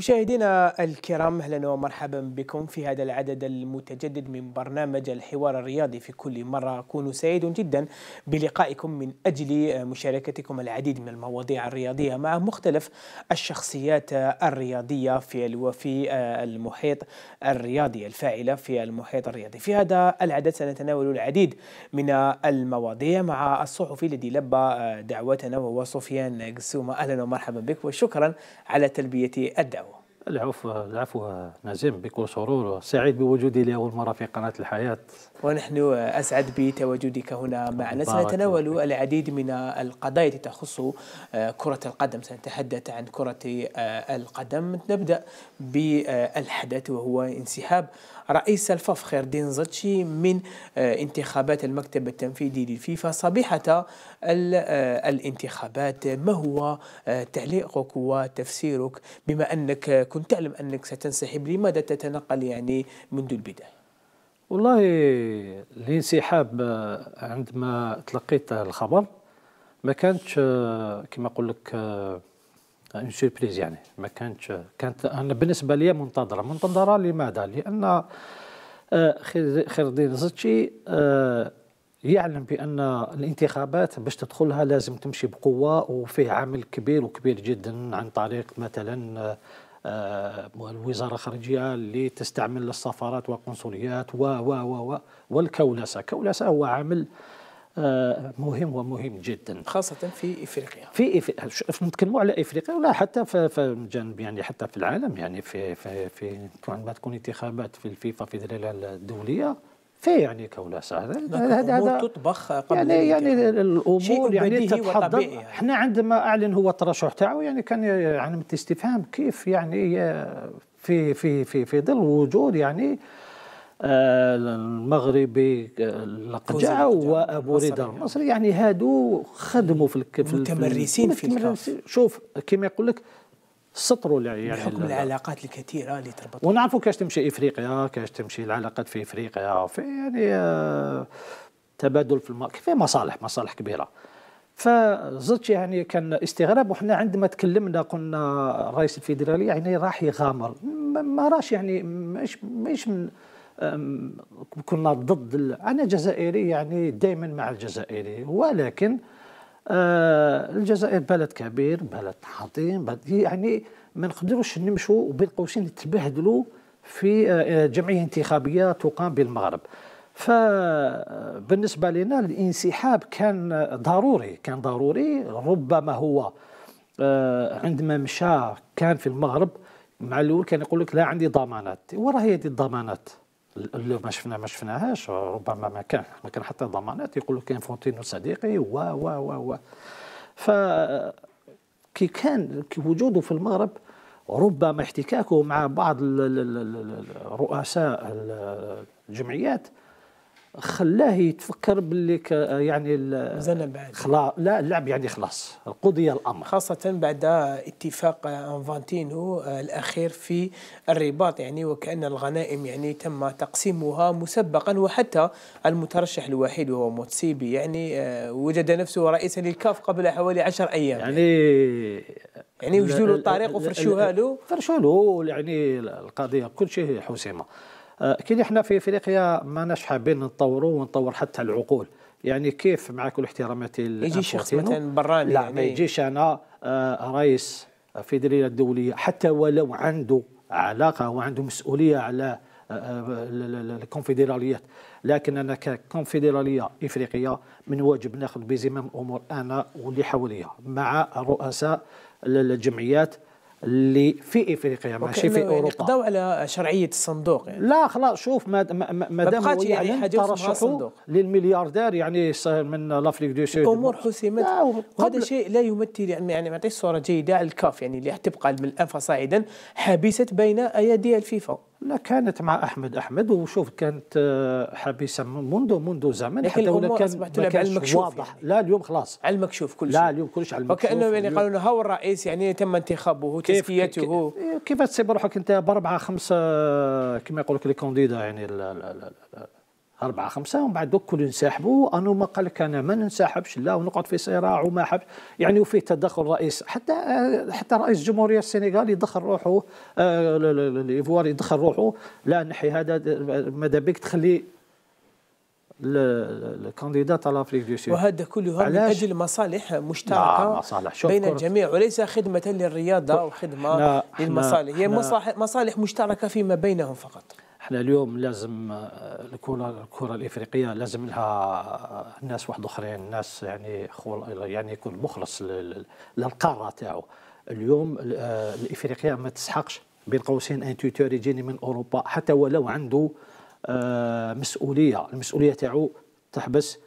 مشاهدينا الكرام اهلا ومرحبا بكم في هذا العدد المتجدد من برنامج الحوار الرياضي في كل مره اكون سعيد جدا بلقائكم من اجل مشاركتكم العديد من المواضيع الرياضيه مع مختلف الشخصيات الرياضيه في وفي آه، المحيط الرياضي الفاعله في المحيط الرياضي في هذا العدد سنتناول العديد من المواضيع مع الصحفي الذي لبى آه، دعوتنا وهو سفيان قسومه اهلا ومرحبا بك وشكرا على تلبيه الدعوه العفو العفو نزيم بكل سرور سعيد بوجودي لأول مرة في قناة الحياة ونحن أسعد بتواجدك هنا معنا سنتناول العديد من القضايا التي تخص آه، كرة القدم سنتحدث عن كرة آه، القدم نبدأ بالحدث وهو انسحاب رئيس خير دين زتشي من آه، انتخابات المكتب التنفيذي للفيفا صبيحة آه، الانتخابات ما هو آه، تعليقك وتفسيرك بما أنك كنت تعلم أنك ستنسحب لماذا تتنقل يعني منذ البداية والله الانسحاب عندما تلقيت الخبر ما كانتش كما نقول لك اون يعني سيربريز يعني ما كانتش كانت انا بالنسبه لي منتظره منتظره لماذا لان آه، خير الدين زتشي آه، يعلم بان الانتخابات باش تدخلها لازم تمشي بقوه وفيه عامل كبير وكبير جدا عن طريق مثلا الوزاره آه، الخارجيه اللي تستعمل السفارات والقنصليات و و و والكولسه كولسه هو عامل آه، مهم ومهم جدا خاصة في افريقيا في افريقيا نتكلموا على افريقيا ولا حتى في, الجانب يعني حتى في العالم يعني في في, في عندما تكون انتخابات في الفيفا في الدولية في يعني كولا هذا هذا هذا تطبخ قبل يعني يعني الامور يعني تتحضر يعني. احنا عندما اعلن هو الترشح تاعو يعني كان علامه يعني استفهام كيف يعني آه، في في في في ظل وجود يعني المغربي القجع وابو رضا المصري يعني هادو خدموا في المتمرسين متمرسين في, الكاف شوف كما يقول لك سطروا يعني بحكم العلاقات الكثيره اللي تربط ونعرفوا كاش تمشي افريقيا كاش تمشي العلاقات في افريقيا في يعني آه، تبادل في الم... في مصالح مصالح كبيره فزدت يعني كان استغراب وحنا عندما تكلمنا قلنا الرئيس الفيدرالي يعني راح يغامر ما راش يعني مش مش من كنا ضد انا جزائري يعني دائما مع الجزائري ولكن آه، الجزائر بلد كبير بلد حطيم بلد يعني ما نقدروش نمشوا بين قوسين نتبهدلوا في آه، جمعيه انتخابيه تقام بالمغرب فبالنسبه آه، لنا الانسحاب كان ضروري كان ضروري ربما هو عندما مشى كان في المغرب مع الاول كان يقول لك لا عندي ضمانات وراه هي دي الضمانات اللي ما شفنا ما شفناهاش ربما ما كان ما كان حتى ضمانات يقول لك كان فونتينو صديقي و و و و ف كي كان وجوده في المغرب ربما احتكاكه مع بعض الرؤساء الجمعيات خلاه يتفكر باللي يعني مازال بعد خلا لا اللعب يعني خلاص قضي الامر خاصه بعد اتفاق انفانتينو الاخير في الرباط يعني وكان الغنائم يعني تم تقسيمها مسبقا وحتى المترشح الوحيد وهو موتسيبي يعني آه، وجد نفسه رئيسا للكاف قبل حوالي 10 ايام يعني يعني وجدوا له الطريق وفرشوها له فرشوا له يعني القضيه كل شيء حسيمه كي احنا في افريقيا ماناش حابين نطوروا ونطور حتى العقول يعني كيف مع كل احتراماتي يجي شخص مثلا براني لا يعني ما يجيش انا آه، رئيس فيدراليه الدوليه حتى ولو عنده علاقه وعنده مسؤوليه على آه، آه، الكونفدراليات لكن انا ككونفدراليه افريقيه من واجب ناخذ بزمام الامور انا واللي حواليا مع رؤساء الجمعيات اللي في افريقيا ماشي في يعني اوروبا قضوا على شرعيه الصندوق يعني لا خلاص شوف ما دام يعني ترشحوا يعني للملياردير يعني من لافريك دو سود الامور حسمت هذا شيء لا يمثل يعني يعني يعطي صوره جيده على الكاف يعني اللي تبقى من الانفا صاعدا حبست بين ايادي الفيفا لا كانت مع احمد احمد وشوف كانت آه، حبيسه منذ منذ زمن لكن حتى ولا كان ما كانش مكشوف واضح يعني. لا اليوم خلاص على المكشوف كل شيء لا اليوم كل شيء على المكشوف وكانهم يعني قالوا هو الرئيس يعني تم انتخابه وتزكيته كيف, كيف تسيب روحك انت باربعه خمسه كما يقول لك لي كونديدا يعني لا لا لا لا أربعة خمسة ومن بعد كل ينسحبوا أنو ما قال لك أنا ما ننسحبش لا ونقعد في صراع وما حبش يعني وفيه تدخل رئيس حتى آه، حتى رئيس الجمهورية السنغال يدخل روحه الإيفوار آه، يدخل روحه لا نحي هذا ماذا بك تخلي الكانديدات على افريك دي وهذا كله من اجل مصالح مشتركه مصالح بين الجميع وليس خدمه للرياضه وخدمه للمصالح هي مصالح مشتركه فيما بينهم فقط احنا اليوم لازم آه، الكره الكره الافريقيه لازم لها آه، ناس واحد اخرين ناس يعني يعني يكون مخلص للقاره تاعو اليوم آه، الافريقيه ما تسحقش بين قوسين ان تيتور يجيني من اوروبا حتى ولو عنده مسؤوليه المسؤوليه تاعو تحبس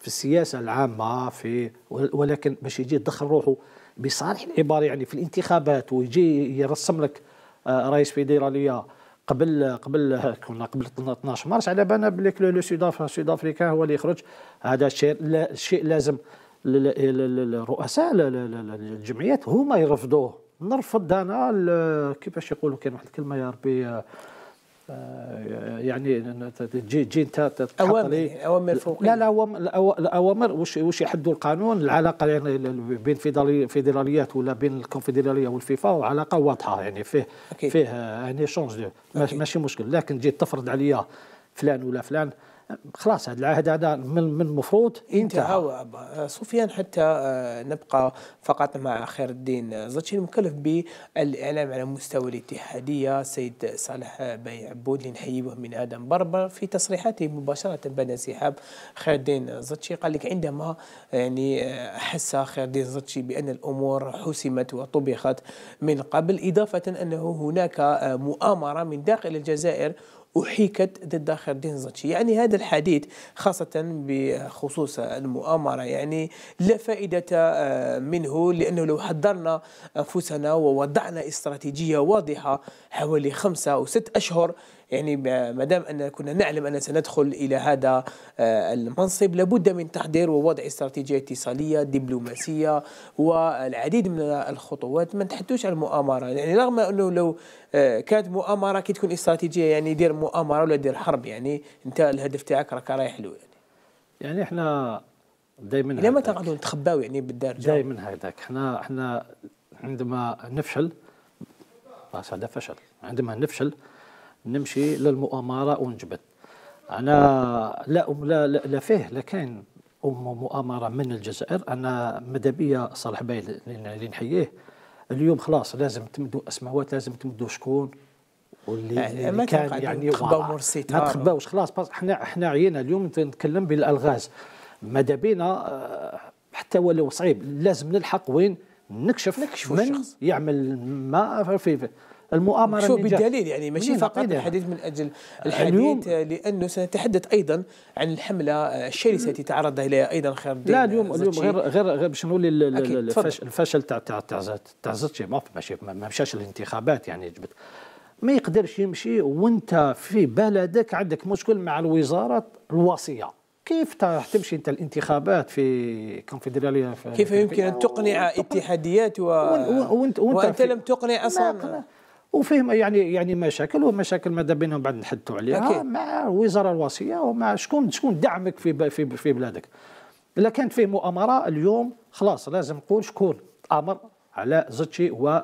في السياسه العامه في ولكن باش يجي يدخل روحه بصالح العباره يعني في الانتخابات ويجي يرسم لك رئيس فيدراليه قبل قبل كنا قبل 12 مارس على بالنا بلي لو سود افريكا هو اللي يخرج هذا الشيء لا شيء لازم الرؤساء الجمعيات هما يرفضوه نرفض انا كيفاش يقولوا كاين واحد الكلمه يا ربي يعني تجي تجي انت اوامر يعني، اوامر فوقيه لا لا الاوامر واش واش يحدوا القانون العلاقه يعني بين فيدراليات ولا بين الكونفدراليه والفيفا وعلاقه واضحه يعني فيه أكيد. فيه آه، يعني شونج ماشي مشكل لكن تجي تفرض عليا فلان ولا فلان خلاص هذا العهد هذا من المفروض انتهى سفيان حتى آه، نبقى فقط مع خير الدين زتشي المكلف بالاعلام على مستوى الاتحاديه السيد صالح باي عبود اللي نحييه من ادم بربر في تصريحاته مباشره بعد انسحاب خير الدين زتشي قال لك عندما يعني حس خير الدين زتشي بان الامور حسمت وطبخت من قبل اضافه انه هناك آه، مؤامره من داخل الجزائر أحيكت ضد خردين زنشي يعني هذا الحديث خاصة بخصوص المؤامرة يعني لا فائدة آه، منه لأنه لو حضرنا أنفسنا ووضعنا استراتيجية واضحة حوالي خمسة أو ست أشهر يعني ما دام أن كنا نعلم ان سندخل إلى هذا آه، المنصب لابد من تحضير ووضع استراتيجية اتصالية دبلوماسية والعديد من الخطوات ما نتحدوش على المؤامرة يعني رغم أنه لو آه، كانت مؤامرة كي تكون استراتيجية يعني دير مؤامرة ولا دير حرب يعني أنت الهدف تاعك راك رايح له يعني يعني احنا دائما لما ما تقعدوا تخباو يعني بالدارجه دائما هذاك احنا احنا عندما نفشل هذا فشل عندما نفشل نمشي للمؤامره ونجبد انا لا لا لا فيه لا ام مؤامره من الجزائر انا مدبية صالح باي اللي نحييه اليوم خلاص لازم تمدوا اسماوات لازم تمدوا شكون واللي يعني اللي كان يعني ما تخباوش خلاص احنا احنا عينا اليوم نتكلم بالالغاز ماذا بينا آه، حتى ولو صعيب لازم نلحق وين نكشف نكشف من الشخص. يعمل ما في, في المؤامره شو بالدليل يعني ماشي فقط الحديث من اجل الحديث آه، لانه سنتحدث ايضا عن الحمله الشرسه التي تعرض اليها ايضا خير الدين لا اليوم آه، اليوم غير غير غير باش نولي الفشل تاع تاع تاع زتشي ما مشاش الانتخابات يعني جبت ما يقدرش يمشي وانت في بلدك عندك مشكل مع الوزاره الوصيه كيف تمشي انت الانتخابات في كونفدراليه كيف يمكن ان تقنع اتحاديات و... وانت, وانت, وانت لم تقنع اصلا وفيه يعني يعني مشاكل ومشاكل ماذا بينهم بعد نحدثوا عليها أكيد. مع الوزاره الوصيه ومع شكون شكون دعمك في في في بلادك الا كانت فيه مؤامره اليوم خلاص لازم نقول شكون امر على زتشي و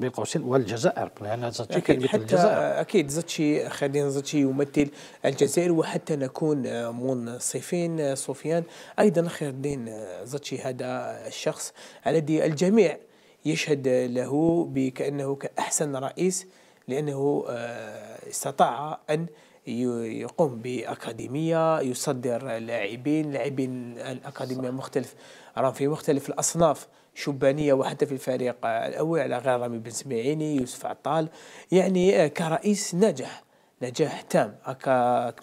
بين قوسين والجزائر لان زتشي كان مثل الجزائر اكيد زتشي خلينا زتشي يمثل الجزائر وحتى نكون منصفين سفيان ايضا خير الدين زتشي هذا الشخص الذي الجميع يشهد له بكأنه كأحسن رئيس لأنه آه، استطاع أن يقوم بأكاديمية يصدر لاعبين لاعبين الأكاديمية مختلف راهم في مختلف الأصناف شبانية وحتى في الفريق الأول على غير رامي بن سمعيني يوسف عطال يعني آه، كرئيس نجح نجاح تام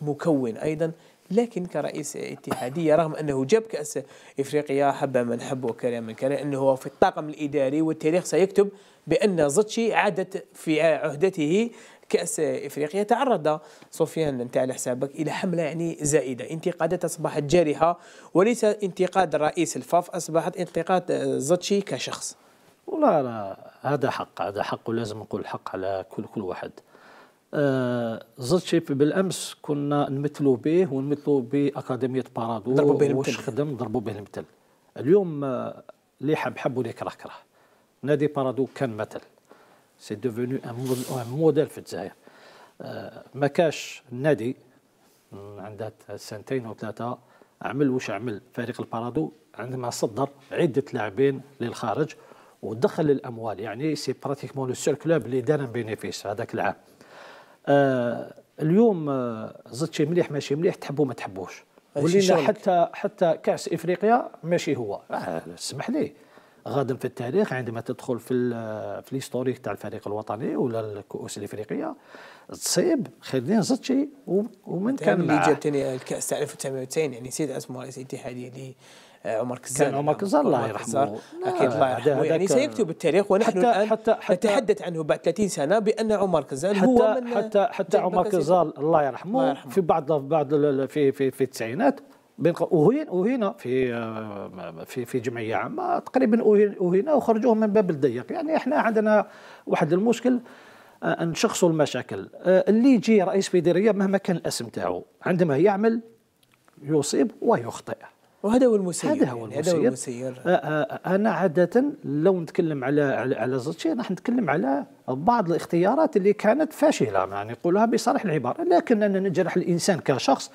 كمكون أيضا لكن كرئيس اتحادية رغم أنه جاب كأس إفريقيا حب من حب وكلام من كلام أنه في الطاقم الإداري والتاريخ سيكتب بأن زتشي عادت في عهدته كأس إفريقيا تعرض سفيان أنت على حسابك إلى حملة يعني زائدة انتقادات أصبحت جارحة وليس انتقاد رئيس الفاف أصبحت انتقاد زتشي كشخص والله هذا حق هذا حق ولازم نقول الحق على كل كل واحد آه، زرت شي بالامس كنا نمثلوا به ونمثلوا باكاديميه بارادو ضربوا به المثل خدم ضربوا به المثل اليوم آه، اللي حب حب واللي كره كره نادي بارادو كان مثل سي ديفوني ان موديل في الجزائر آه، ما كاش النادي عندها سنتين او ثلاثه عمل واش عمل فريق البارادو عندما صدر عده لاعبين للخارج ودخل الاموال يعني سي براتيكمون لو سير كلوب اللي دار بينيفيس هذاك العام آه اليوم آه، زدت شي مليح ماشي مليح تحبوا ما تحبوش ولينا حتى حتى كاس افريقيا ماشي هو آه، اسمح سمح لي غدا في التاريخ عندما تدخل في في الهيستوريك تاع الفريق الوطني ولا الكؤوس الافريقيه تصيب خير زدت شي ومن كان اللي جابتني الكاس تاع 1900 يعني سيد اسمه رئيس الاتحاد اللي عمر كزان كان عمر كزان الله يرحمه اكيد الله يرحمه يعني سيكتب التاريخ ونحن حتى الان حتى حتى نتحدث عنه بعد 30 سنه بان عمر كزان حتى هو من حتى حتى عمر كزان الله يرحمه, الله يرحمه في بعض بعض في في في التسعينات بين وهنا في آه، في في جمعيه عامه تقريبا وهنا وخرجوه من باب الضيق يعني احنا عندنا واحد المشكل آه، نشخصوا المشاكل آه، اللي يجي رئيس فيدراليه مهما كان الاسم تاعو عندما يعمل يصيب ويخطئ وهذا هو المسير يعني، هذا هو المسير, يعني أه، المسير. أه، أه، انا عاده لو نتكلم على على, على زوتشي راح نتكلم على بعض الاختيارات اللي كانت فاشله يعني نقولها بصريح العباره لكن انا نجرح الانسان كشخص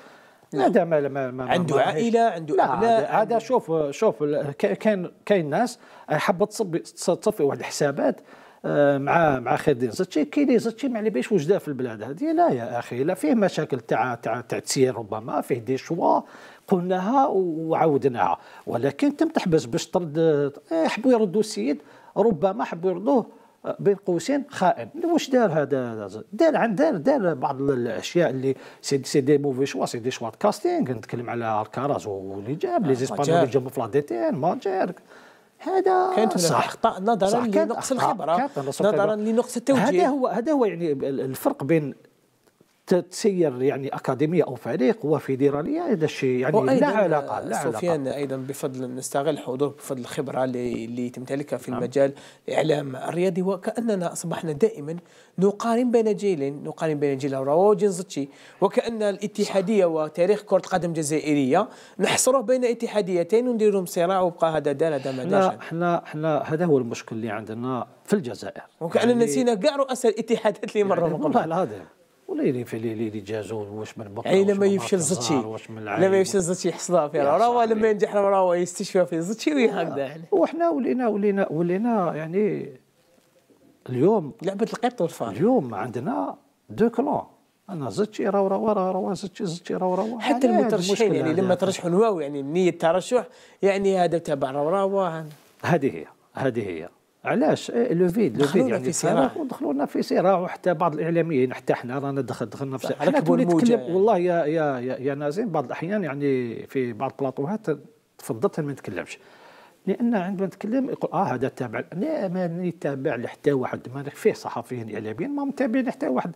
هذا ما, ما, ما عنده ما عائله عنده ابناء هذا شوف شوف كاين كاين ناس حبت تصبي تصفي واحد الحسابات مع مع خير الدين زتشي كي زتشي ما على باليش واش في البلاد هذه لا يا اخي لا فيه مشاكل تاع تاع تاع تسيير ربما فيه دي شوا قلناها وعاودناها ولكن تم تحبس باش ترد آه، حبوا يردوا السيد ربما حبوا يردوه آه، بين قوسين خائن واش دار هذا دار عن دار دار بعض الاشياء اللي سي سي دي موفي شوا سي دي شوا كاستينغ نتكلم على الكاراز واللي جاب لي آه، زيسبانيول اللي جابوا في لا دي تي ان هذا كانت صح اخطاء نظرا لنقص الخبره نظرا لنقص التوجيه هذا هو هذا هو يعني الفرق بين تسير يعني اكاديميه او فريق وفيدراليه هذا الشيء يعني لا علاقه لا سفيان ايضا بفضل نستغل حضور بفضل الخبره اللي, اللي تمتلكها في نعم. المجال الاعلام الرياضي وكاننا اصبحنا دائما نقارن بين جيلين نقارن بين جيل راو وجيل زتشي وكان الاتحاديه وتاريخ كره قدم الجزائرية نحصره بين اتحاديتين ونديرهم صراع وبقى هذا دار هذا ما احنا احنا هذا هو المشكل اللي عندنا في الجزائر وكاننا يعني نسينا كاع رؤساء الاتحادات اللي يعني مروا يعني والله العظيم ولا اللي في لي لي جازون واش من بقى اي لما يفشل زتشي لما يفشل زتشي يحصلها في راهو لما ينجح راهو يستشفى في زتشي وهكذا آه. يعني وحنا ولينا ولينا ولينا يعني اليوم لعبه القط والفار اليوم عندنا دو كلون انا زتشي راهو راهو راهو زتشي زتشي راهو راهو يعني حتى المترشحين يعني لما ترشحوا نواو يعني نيه الترشح يعني هذا تبع راهو راهو هذه هي هذه هي علاش إيه، لو فيد لو فيد يعني صراع ودخلوا لنا في صراع وحتى بعض الاعلاميين حتى حنا رانا دخل دخلنا في صراع تولي يعني. والله يا يا يا, يا نازم بعض الاحيان يعني في بعض البلاطوهات تفضلت ما نتكلمش لان عندما نتكلم يقول اه هذا تابع لا ما نتابع لحتى واحد ما فيه صحفيين اعلاميين ما متابعين حتى واحد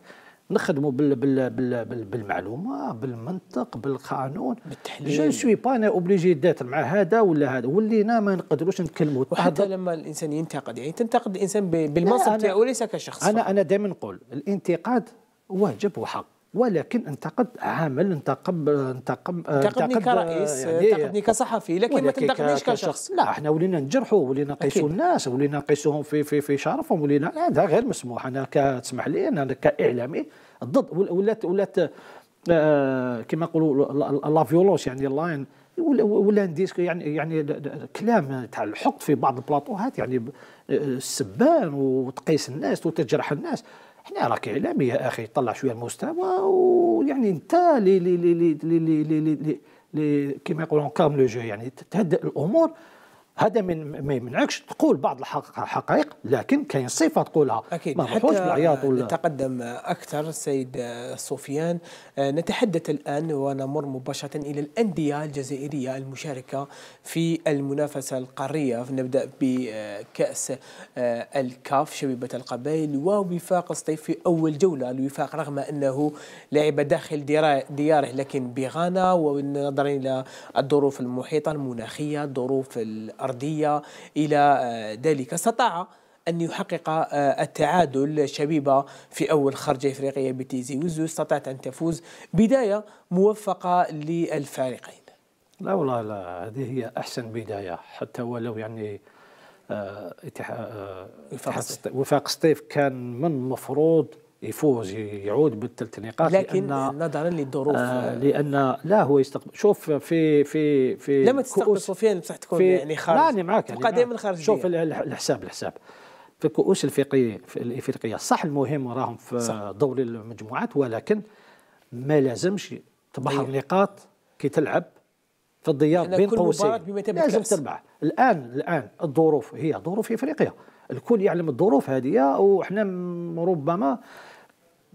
نخدموا بال بال بال بال بالمعلومه بالمنطق بالقانون بالتحليل جو سوي با انا اوبليجي دات مع هذا ولا هذا ولينا ما نقدروش نتكلموا وحتى لما الانسان ينتقد يعني تنتقد الانسان بالمنصب تاعو وليس كشخص انا فقط. انا دائما نقول الانتقاد واجب وحق ولكن انتقد عمل انتقد انتقد انتقب يعني كرئيس يعني إيه. انتقدني كصحفي لكن ما تنتقدنيش كشخص لا احنا ولينا نجرحوا ولينا نقيسوا الناس ولينا نقيسوهم في في في شرفهم ولينا هذا غير مسموح انا كتسمح لي انا كاعلامي ضد ولات ولات آه، كما نقولوا لا فيولونس يعني لاين يعني- ولا نديسك يعني يعني كلام تاع الحقد في بعض البلاطوهات يعني آه، السبان وتقيس الناس وتجرح الناس احنا راك اعلامي يا اخي طلع شويه المستوى ويعني انت لي لي لي لي لي لي لي لي كما يقولون كام لو جو يعني تهدئ الامور هذا من ما يمنعكش تقول بعض الحقائق لكن كاين صفه تقولها أكيد. ما حتى بالعياط ولا نتقدم اكثر سيد سفيان آه، نتحدث الان ونمر مباشره الى الانديه الجزائريه المشاركه في المنافسه القاريه نبدا بكاس آه، الكاف شبيبه القبائل ووفاق الصيف في اول جوله الوفاق رغم انه لعب داخل دياره لكن بغانا ونظرا الى الظروف المحيطه المناخيه الظروف الأرضية إلى آه، ذلك استطاع أن يحقق آه، التعادل شبيبة في أول خرجة إفريقية بتيزي وزو استطاعت أن تفوز بداية موفقة للفريقين لا والله لا هذه هي أحسن بداية حتى ولو يعني آه، اتحاد وفاق سطيف كان من المفروض يفوز يعود بثلاث نقاط لكن نظرا للظروف آه،, آه لان لا هو يستقبل شوف في في في لما تستقبل صوفيان بصح تكون يعني خارج لا انا معاك يعني، تبقى دائما خارجيه شوف الحساب الحساب في الكؤوس الافريقيه الافريقيه صح المهم راهم في دوري دور المجموعات ولكن ما لازمش تبحر طيب. نقاط كي تلعب في الضياب بين قوسين لازم تربع الان الان الظروف هي ظروف افريقيا الكل يعلم الظروف هذه وحنا ربما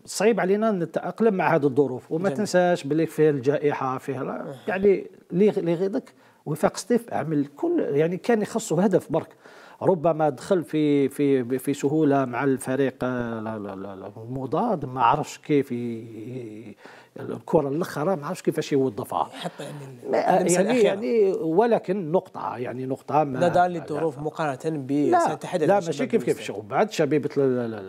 صعيب علينا نتاقلم مع هذه الظروف وما جميل. تنساش بلي فيها الجائحه فيه يعني اللي غيضك وفاق ستيف عمل كل يعني كان يخصه هدف برك ربما دخل في في في سهوله مع الفريق المضاد ما عرفش كيف الكره الاخرى ما عرفش كيفاش يوظفها حتى يعني, يعني, يعني ولكن نقطه يعني نقطه ما لا دار مقارنه ب لا لا ماشي كيف كيف بعد شبيبه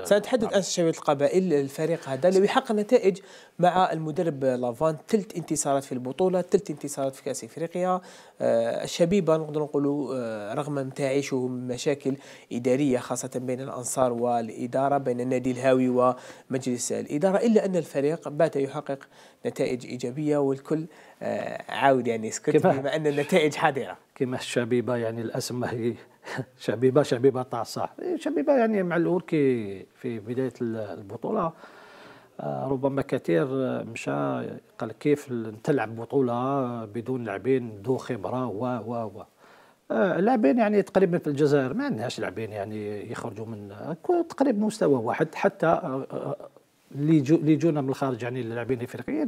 سنتحدث عن نعم. شبيبه القبائل الفريق هذا اللي يحقق نتائج مع المدرب لافان ثلث انتصارات في البطوله ثلث انتصارات في كاس افريقيا الشبيبه آه، نقدر نقولوا آه، رغم ما تعيشه مشاكل اداريه خاصه بين الانصار والاداره بين النادي الهاوي ومجلس الاداره الا ان الفريق بات يحقق نتائج ايجابيه والكل آه، عاود يعني سكت بما ان النتائج حاضره كما الشبيبه يعني الاسم هي شبيبه شبيبه تاع الصح شبيبه يعني مع الاوركي في بدايه البطوله آه، ربما كثير آه، مشى قال كيف تلعب بطوله بدون لاعبين ذو خبره و و و آه، لاعبين يعني تقريبا في الجزائر ما عندناش لاعبين يعني يخرجوا من تقريبا مستوى واحد حتى اللي اللي جونا من الخارج يعني اللاعبين الافريقيين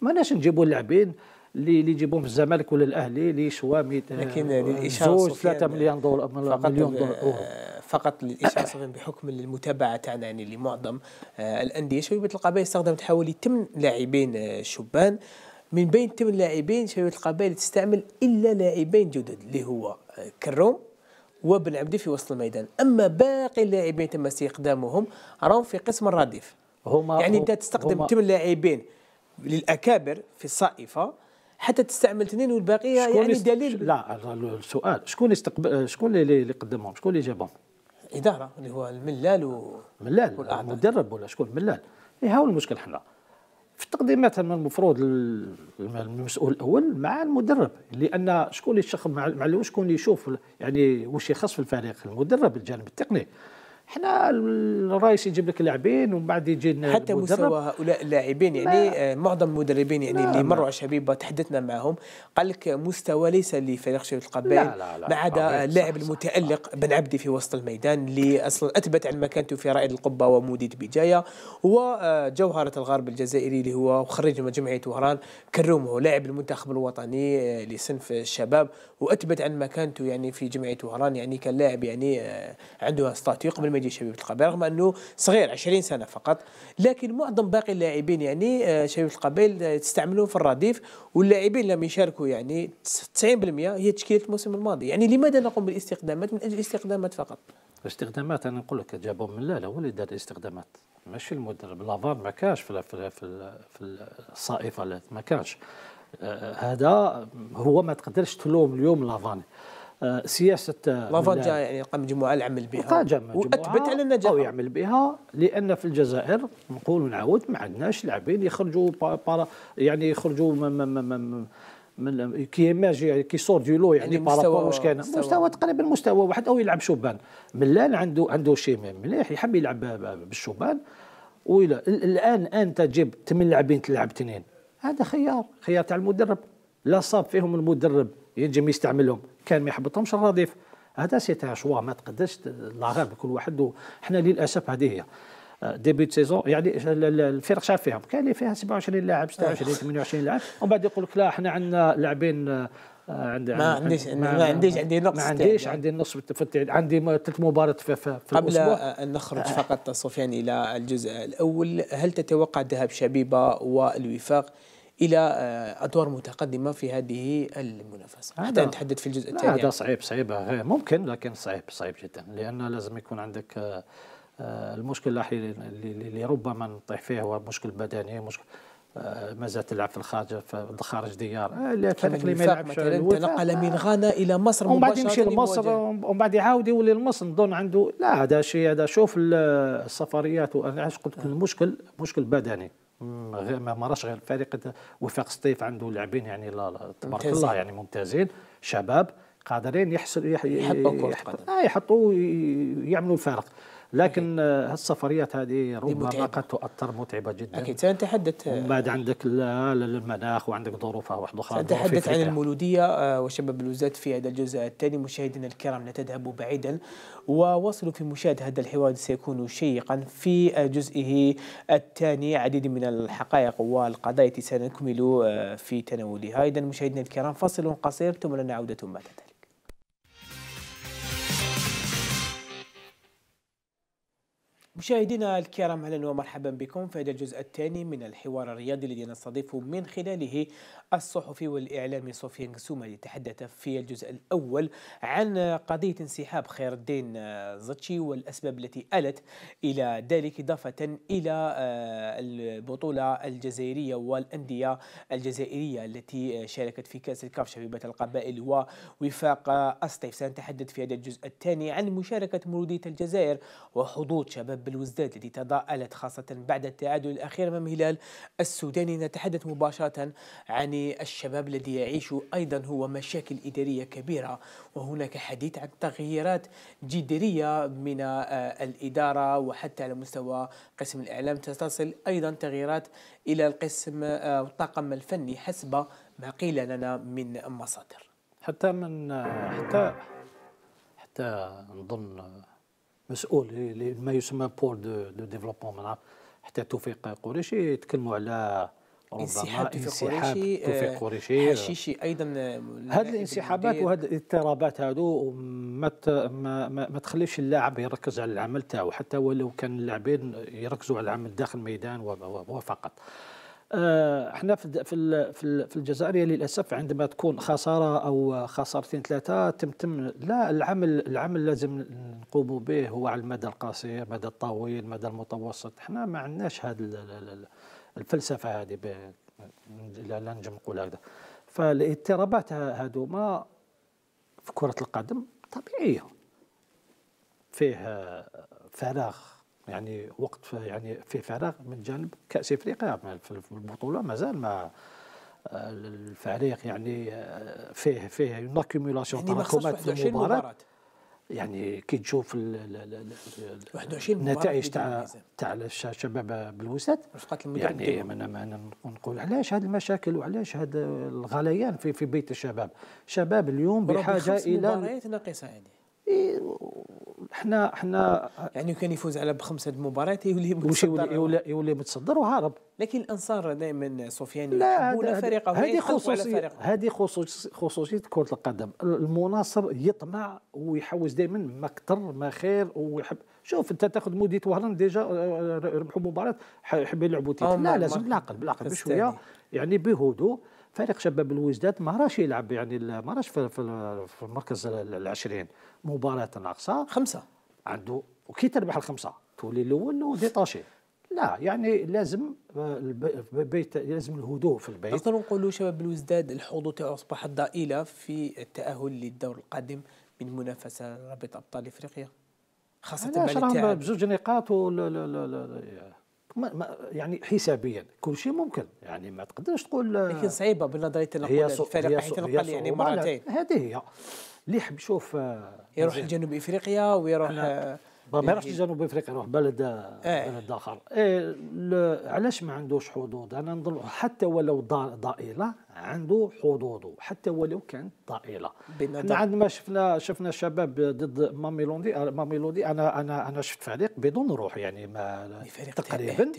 ما ناش نجيبوا اللاعبين اللي اللي يجيبوهم الزمالك ولا الاهلي اللي شوا لكن للاشاره زوج ثلاثه مليون دولار مليون دولار فقط للاشخاص بحكم المتابعه تاعنا يعني لمعظم آه، الانديه شبيبه القبائل استخدمت حوالي 8 لاعبين آه، شبان من بين 8 لاعبين شبيبه القبائل تستعمل الا لاعبين جدد اللي هو آه، كروم وبن عبدي في وسط الميدان اما باقي اللاعبين تم استخدامهم راهم في قسم الرديف هما يعني انت تستخدم 8 لاعبين للاكابر في الصائفه حتى تستعمل اثنين والباقيه يعني دليل لا السؤال شكون يستقبل شكون اللي قدمهم شكون اللي جابهم اداره اللي هو الملال و ملال والأعضاء. المدرب ولا شكون ملال إيه، ها هو المشكل حنا في التقديمات المفروض المسؤول الاول مع المدرب لان شكون اللي يشخ مع شكون اللي يشوف يعني واش يخص في الفريق المدرب الجانب التقني احنا الرئيس يجيب لك لاعبين ومن بعد يجي لنا حتى مستوى هؤلاء اللاعبين يعني آه معظم المدربين يعني اللي مروا على شبيبة تحدثنا معهم قال لك مستوى ليس لفريق شبيبه القبائل ما عدا اللاعب المتالق بن عبدي في وسط الميدان اللي اصلا اثبت عن مكانته في رائد القبه وموديد بجايه وجوهره آه، الغرب الجزائري اللي هو خريج من جمعيه وهران كرومه لاعب المنتخب الوطني آه، لصنف الشباب واثبت عن مكانته يعني في جمعيه وهران يعني كان لاعب يعني آه، عنده ستاتيو قبل نرويجي شباب القبائل رغم انه صغير 20 سنه فقط لكن معظم باقي اللاعبين يعني آه، شباب القبائل آه، تستعملوه في الرديف واللاعبين لم يشاركوا يعني 90% هي تشكيله الموسم الماضي يعني لماذا نقوم بالاستخدامات من اجل الاستخدامات فقط الاستخدامات انا نقول لك جابوا من لا هو اللي دار الاستخدامات ماشي المدرب لافار ما كانش في في في الصائفه ما كانش آه، هذا هو ما تقدرش تلوم اليوم لافاني آه، سياسه آه، لافاجا يعني قام مجموعه يعمل بها قام واثبت على النجاح او يعمل بها لان في الجزائر نقول ونعاود ما عندناش لاعبين يخرجوا بارا يعني يخرجوا من كي ماجي يعني كي سور دي لو يعني, يعني مستوى واش كان مستوى, مستوى تقريبا مستوى واحد او يلعب شوبان ملان عنده عنده شي مليح يحب يلعب بالشوبان ويلا الان انت تجيب ثمان لاعبين تلعب اثنين هذا خيار خيار تاع المدرب لا صاب فيهم المدرب ينجم يستعملهم كان ما يحبطهمش الرديف هذا سيتي شوا ما تقدرش لاغار كل واحد حنا للاسف هذه هي ديبي آه، سيزون يعني الفرق شاف فيهم كان اللي فيها 27 لاعب 26 آه. 28 لاعب ومن بعد يقول لك لا احنا عندنا لاعبين آه، عند ما عنديش ما عنديش عندي نقص ما عنديش عندي النص عندي ثلاث مباريات في, في, في قبل الأسبوع. ان نخرج فقط سفيان الى الجزء الاول هل تتوقع ذهاب شبيبه والوفاق الى آه، ادوار متقدمه في هذه المنافسه حتى نتحدث في الجزء الثاني هذا صعيب صعيب ممكن لكن صعيب صعيب جدا لان لازم يكون عندك آه، آه، المشكل اللي ربما نطيح فيه هو مشكل بدني مشكل مازال تلعب في الخارج في خارج ديار هذاك اللي ما يلعبش تنقل من غانا الى مصر ومن بعد يمشي لمصر ومن بعد يعاود يولي لمصر نظن عنده لا هذا شيء هذا شوف السفريات وانا علاش قلت لك المشكل مشكل بدني ما مراش غير فريق وفاق سطيف عنده لاعبين يعني لا لا تبارك الله يعني ممتازين شباب قادرين يحصل يحطوا كره قدم آه، يحطوا يعملوا الفارق لكن آه، السفريات هذه ربما قد تؤثر متعبه جدا اكيد سنتحدث آه، ومن بعد عندك المناخ وعندك ظروفها واحده اخرى سنتحدث عن المولوديه آه، وشباب الوزات في هذا الجزء الثاني مشاهدينا الكرام لا تذهبوا بعيدا وواصلوا في مشاهده هذا الحوار سيكون شيقا في جزئه الثاني عديد من الحقائق والقضايا التي سنكمل في تناولها اذا مشاهدينا الكرام فصل قصير ثم لنا عوده متى مشاهدينا الكرام اهلا ومرحبا بكم في هذا الجزء الثاني من الحوار الرياضي الذي نستضيف من خلاله الصحفي والاعلامي سفيان اللي تحدث في الجزء الاول عن قضيه انسحاب خير الدين آه، زتشي والاسباب التي الت الى ذلك اضافه الى آه، البطوله الجزائريه والانديه الجزائريه التي آه، شاركت في كاس الكاف شبيبه القبائل ووفاق اسطيف سنتحدث في هذا الجزء الثاني عن مشاركه مولوديه الجزائر وحظوظ شباب بسبب بالوزداد التي تضاءلت خاصة بعد التعادل الأخير أمام الهلال السوداني نتحدث مباشرة عن الشباب الذي يعيش أيضا هو مشاكل إدارية كبيرة وهناك حديث عن تغييرات جذرية من آه، الإدارة وحتى على مستوى قسم الإعلام تتصل أيضا تغييرات إلى القسم آه، الطاقم الفني حسب ما قيل لنا من مصادر حتى من آه، حتى حتى نظن مسؤول ما يسمى بول دو, دو ديفلوبمون معناها حتى توفيق قريشي يتكلموا على ربما انسحاب توفيق قريشي, آه، قريشي حشيشي ايضا هاد آه، الانسحابات وهاد الاضطرابات هادو ما ما, ما تخليش اللاعب يركز على العمل تاعو حتى ولو كان اللاعبين يركزوا على العمل داخل الميدان وفقط آه، احنا في في في الجزائريه للاسف عندما تكون خساره او خسارتين ثلاثه تم تم لا العمل العمل لازم نقوموا به هو على المدى القصير المدى الطويل المدى المتوسط احنا ما عندناش هذه الفلسفه هذه لا نجم نقول هكذا فالاضطرابات هذوما في كره القدم طبيعيه فيه فراغ يعني وقت في يعني في فراغ من جانب كاس افريقيا في البطوله مازال ما آه، الفريق يعني آه، فيه فيه اون اكيمولاسيون تراكمات في المباراه يعني كي تشوف 21 النتائج تاع تاع الشباب بالوسط يعني انا نقول علاش هذه المشاكل وعلاش هذا الغليان في في بيت الشباب شباب اليوم بحاجه الى مباريات ناقصه هذه يعني. إيه، حنا حنا يعني كان يفوز على بخمسه المباريات يولي متصدر يولي, يولي متصدر وهارب لكن الانصار دائما سفيان لا هذه خصوصيه هذه خصوصيه كره القدم المناصر يطمع ويحوز دائما ما كثر ما خير ويحب شوف انت تاخذ مودي وهران ديجا آه، آه، ربحوا مباراه يحب يلعبوا لا لازم بالعقل بالعقل بشويه يعني بهدوء فريق شباب الوجداد ما راش يلعب يعني ما راش في, في المركز العشرين مباراه ناقصه خمسه عنده وكي تربح الخمسه تولي الاول وديطاشي لا يعني لازم آه، البيت لازم الهدوء في البيت نقدر نقولوا شباب الوزداد الحظوظ تاعو اصبحت ضئيله في التاهل للدور القادم من منافسه رابطه ابطال افريقيا خاصه بعد بزوج نقاط ما ما يعني حسابيا كل شيء ممكن يعني ما تقدرش تقول آه، لكن صعيبه بالنظريه هي يعني الفريق حيث القل يعني مرتين هذه هي اللي يحب يشوف آه، يروح لجنوب افريقيا ويروح آه، ما يروحش لجنوب افريقيا يروح بلد آه. إيه. بلد اخر إيه علاش ما عندوش حدود انا نظن حتى ولو ضائله عنده حظوظه حتى ولو كانت طائله احنا عندما شفنا شفنا شباب ضد ماميلوندي آه، ماميلوندي انا انا انا شفت فريق بدون روح يعني ما تقريبا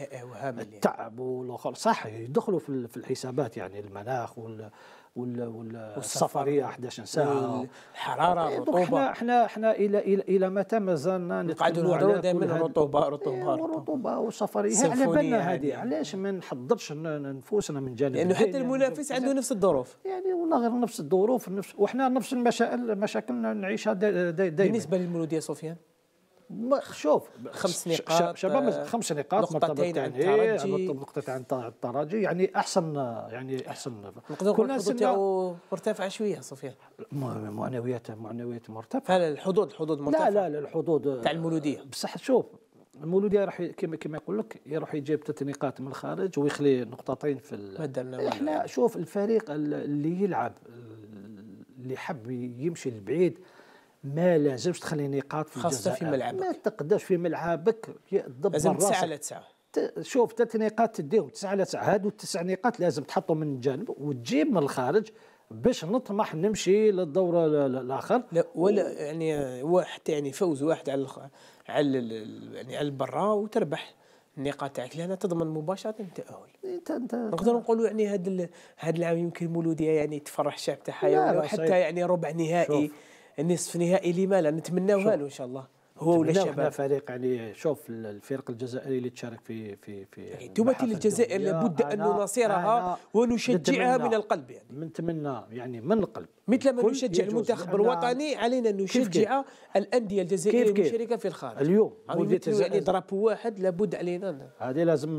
التعب والاخر صح يدخلوا في الحسابات يعني المناخ وال والسفريه 11 ساعه الحراره الرطوبه طيب، احنا احنا احنا الى الى الى متى مازلنا نقعدوا نهضروا دائما رطوبه إيه، رطوبه رطوبه وسفريه إيه، على بالنا هذه علاش ما نحضرش نفوسنا من جانب لانه حتى يعني المنافس عنده نفس الظروف يعني والله غير نفس الظروف نفس وحنا نفس المشاكل مشاكلنا نعيشها دايما بالنسبه للمولوديه سفيان شوف خمس نقاط شباب آه، خمس نقاط نقطتين عن إيه، الترجي نقطتين عن الترجي يعني احسن يعني احسن كنا سنة مرتفعه شويه صفيان معنويات معنويات مرتفعه لا الحدود الحدود مرتفعه لا لا الحدود تاع المولوديه بصح شوف المولوديه راح كما كما يقول لك يروح يجيب ثلاث نقاط من الخارج ويخلي نقطتين في احنا شوف الفريق اللي يلعب اللي حب يمشي لبعيد ما لازمش تخلي نقاط في خاصة في ملعبك ما تقدرش في ملعبك تدبر لازم تسعة على تسعة شوف ثلاث نقاط تديهم تسعة على تسعة هادو التسع نقاط لازم تحطهم من الجانب وتجيب من الخارج باش نطمح نمشي للدور الاخر لا ولا يعني واحد يعني فوز واحد على الخ... على ال... يعني على البرا وتربح النقاط تاعك لان تضمن مباشره التاهل إيه، انت انت نقدر نقولوا يعني هذا هذا العام يمكن مولوديه يعني تفرح الشعب تاعها حتى يعني ربع نهائي شوف. النصف النهائي لما لا نتمناوها له ان شاء الله هو ولا الشباب فريق يعني شوف الفرق الجزائري اللي تشارك في في في يعني تمثل الجزائر لابد ان نناصرها ونشجعها من القلب يعني نتمنى يعني من القلب مثل ما نشجع المنتخب الوطني علينا ان نشجع الانديه الجزائريه المشاركه في الخارج اليوم يعني درابو يعني واحد لابد علينا هذه لازم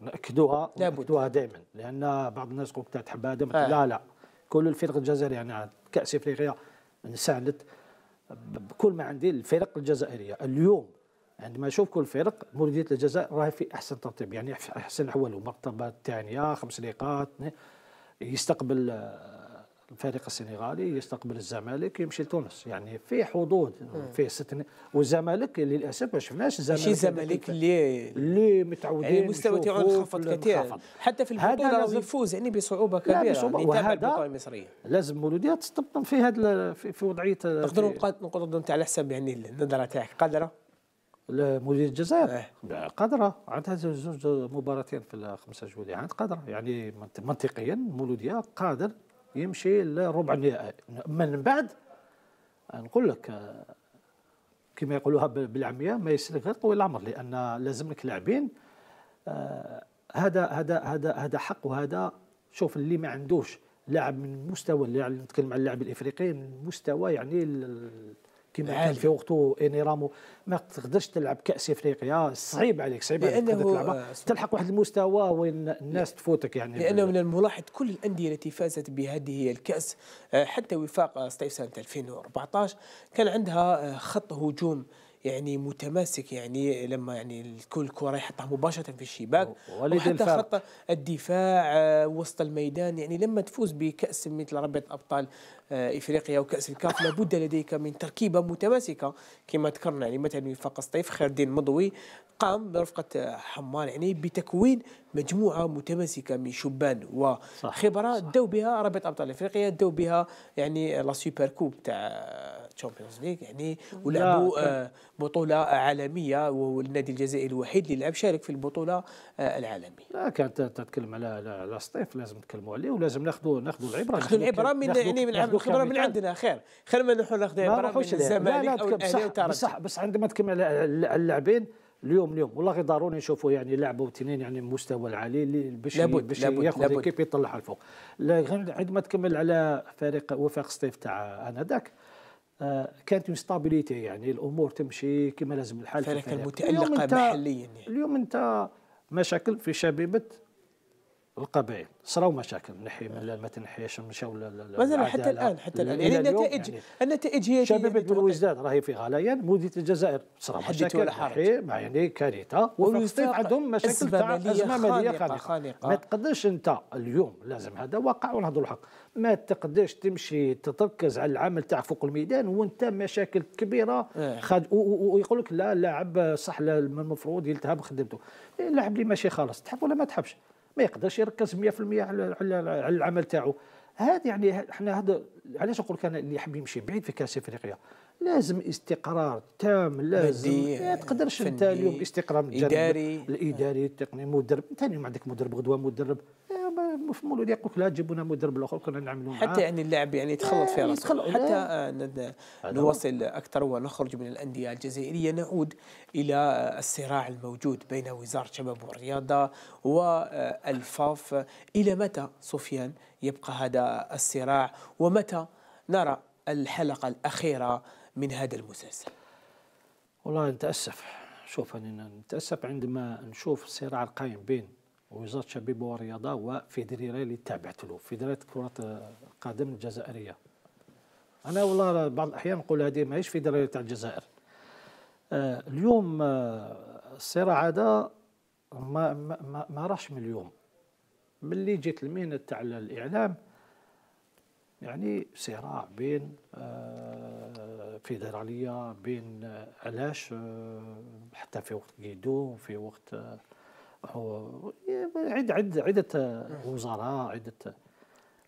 ناكدوها ناكدوها دائما لان بعض الناس لك تحب هذا آه. لا لا كل الفرق الجزائريه يعني كاس افريقيا أنا ساعدت بكل ما عندي الفرق الجزائرية اليوم عندما نشوف كل فرق مولودية الجزائر راهي في أحسن ترتيب يعني أحسن أحوال مرتبة الثانية خمس نقاط يستقبل الفريق السنغالي يستقبل الزمالك يمشي لتونس يعني في حظوظ في ست والزمالك للاسف ما شفناش الزمالك ماشي الزمالك اللي اللي متعودين يعني مستوى تاعو انخفض كثير حتى في البطوله راه يفوز يعني بصعوبه كبيره بصعوبة. يعني تابع البطوله المصريه لازم مولوديه تستبطن في هذا في, في وضعيه تقدروا نقاط نتاع على حساب يعني النظره تاعك قادره مدير الجزائر اه. قادره عندها زوج مباراتين في الخمسة جولي عند قادره يعني منطقيا مولوديه قادر يمشي لربع النهائي من بعد نقول لك كما يقولوها بالعاميه ما يسلك غير طويل العمر لان لازم لك لاعبين آه، هذا هذا هذا هذا حق وهذا شوف اللي ما عندوش لاعب من مستوى اللي نتكلم على اللاعب الافريقي من مستوى يعني كما كان في وقته اني رامو ما تقدرش تلعب كاس افريقيا صعيب عليك صعيب عليك تلعبها آه، تلحق واحد المستوى وين الناس تفوتك يعني لانه من الملاحظ كل الانديه التي فازت بهذه الكاس آه، حتى وفاق آه، ستيف سنه 2014 كان عندها خط هجوم يعني متماسك يعني لما يعني الكل كره يحطها مباشره في الشباك وحتى خط الدفاع آه، وسط الميدان يعني لما تفوز بكاس مثل رابطه ابطال آه، افريقيا وكاس الكاف لابد لديك من تركيبه متماسكه كما ذكرنا يعني مثلا فاق الصيف خير الدين مضوي قام برفقه حمار يعني بتكوين مجموعه متماسكه من شبان وخبره داو بها رابطه ابطال افريقيا داو بها يعني لا سوبر كوب تاع تشامبيونز ليغ يعني ولعبوا آه، بطوله عالميه والنادي الجزائري الوحيد اللي لعب شارك في البطوله آه، العالميه. لا كانت تتكلم على على سطيف لازم نتكلموا عليه ولازم ناخذوا ناخذوا العبره ناخذوا العبره من يعني من الخبره من عندنا خير خير ما نروحوا ناخذوا عبره من الزمالك او الاهلي بصح بس عندما تكلم على اللاعبين اليوم اليوم والله غير ضروري نشوفوا يعني لعبوا اثنين يعني المستوى العالي اللي باش باش ياخذ ليكيب يطلعها الفوق عندما تكمل على فريق وفاق سطيف تاع انذاك آه، كانت اون ستابيليتي يعني الامور تمشي كما لازم الحال فريق المتالقه محليا يعني. اليوم انت مشاكل في شبيبه القبائل صراو مشاكل من ناحيه ما تنحيش مشاو مثلا حتى الان حتى الان يعني النتائج يعني النتائج هي شباب الوزداد راهي في غليان مديريه الجزائر صراو مشاكل مع يعني كارثه وفلسطين عندهم مشاكل تاع ازمه ماليه خانقه, ما تقدرش انت اليوم لازم هذا واقع ونهضروا الحق ما تقدرش تمشي تتركز على العمل تاع فوق الميدان وانت مشاكل كبيره إيه. خد ويقول لك لا لاعب صح المفروض يلتهب بخدمته اللاعب اللي ماشي خالص تحب ولا ما تحبش ما يقدرش يركز 100% على على العمل تاعو هذا يعني احنا هذا علاش نقول لك انا اللي يحب يمشي بعيد في كاس افريقيا لازم استقرار تام لازم ما تقدرش انت اليوم استقرار الاداري الاداري التقني مدرب انت ما عندك مدرب غدوه مدرب في يقول لك لا تجيبوا لنا مدرب الاخر كنا نعملوا حتى يعني اللاعب يعني يتخلط في راسه إيه، حتى آه، نواصل اكثر ونخرج من الانديه الجزائريه نعود الى الصراع الموجود بين وزاره الشباب والرياضه والفاف الى متى سفيان يبقى هذا الصراع ومتى نرى الحلقه الاخيره من هذا المسلسل والله نتاسف شوف انا نتاسف عندما نشوف الصراع القائم بين ووزاره الشباب والرياضه وفيدريري اللي تابعت له فيدراليه كره القدم الجزائريه انا والله بعض الاحيان نقول هذه ماهيش فيدراليه تاع الجزائر آه، اليوم الصراع آه، هذا ما ما, ما راحش من اليوم ملي جيت المهنه تاع الاعلام يعني صراع بين آه، فيدراليه بين علاش حتى في وقت قيدو في وقت هو عد عد عدة وزراء عدة